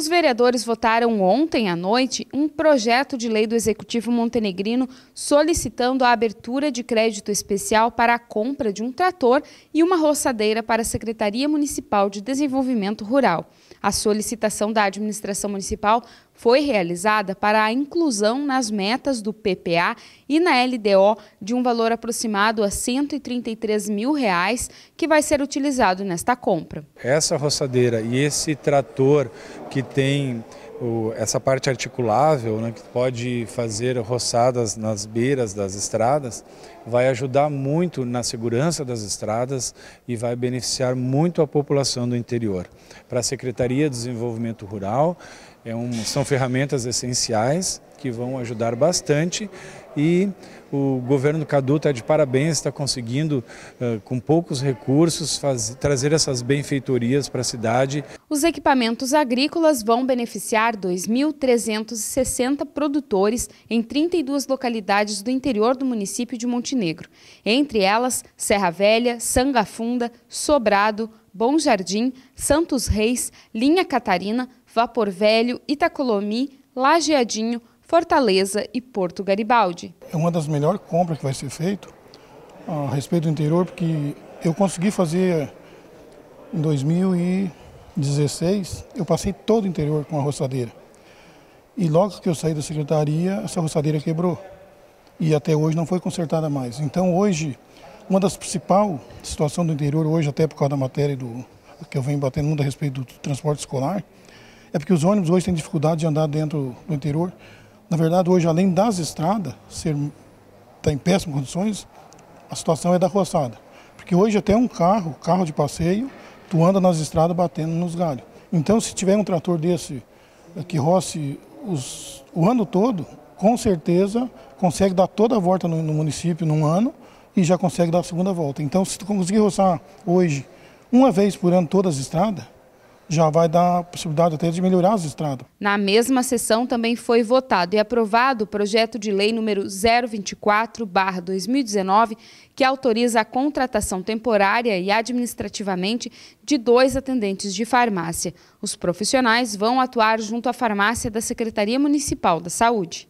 Os vereadores votaram ontem à noite um projeto de lei do Executivo Montenegrino solicitando a abertura de crédito especial para a compra de um trator e uma roçadeira para a Secretaria Municipal de Desenvolvimento Rural. A solicitação da administração municipal foi realizada para a inclusão nas metas do PPA e na LDO de um valor aproximado a R$ 133 mil, reais, que vai ser utilizado nesta compra. Essa roçadeira e esse trator que tem o, essa parte articulável, né, que pode fazer roçadas nas beiras das estradas, vai ajudar muito na segurança das estradas e vai beneficiar muito a população do interior. Para a Secretaria de Desenvolvimento Rural, é um, são ferramentas essenciais que vão ajudar bastante e o governo Cadu está de parabéns, está conseguindo, com poucos recursos, fazer, trazer essas benfeitorias para a cidade. Os equipamentos agrícolas vão beneficiar 2.360 produtores em 32 localidades do interior do município de Montenegro. Entre elas, Serra Velha, Sangafunda, Sobrado, Bom Jardim, Santos Reis, Linha Catarina, Vapor Velho, Itacolomi, Lajeadinho, Fortaleza e Porto Garibaldi. É uma das melhores compras que vai ser feita a respeito do interior, porque eu consegui fazer em 2016, eu passei todo o interior com a roçadeira. E logo que eu saí da secretaria, essa roçadeira quebrou. E até hoje não foi consertada mais. Então hoje, uma das principais situações do interior hoje, até por causa da matéria do, que eu venho batendo muito a respeito do transporte escolar, é porque os ônibus hoje têm dificuldade de andar dentro do interior, na verdade, hoje, além das estradas ser tá em péssimas condições, a situação é da roçada. Porque hoje até um carro, carro de passeio, tu anda nas estradas batendo nos galhos. Então, se tiver um trator desse eh, que roce os, o ano todo, com certeza consegue dar toda a volta no, no, município num ano e já consegue dar a segunda volta. Então, se tu conseguir roçar hoje, uma vez por ano, todas as estradas, já vai dar a possibilidade até de melhorar as estradas. Na mesma sessão também foi votado e aprovado o projeto de lei número 024/2019, que autoriza a contratação temporária e administrativamente de dois atendentes de farmácia. Os profissionais vão atuar junto à farmácia da Secretaria Municipal da Saúde.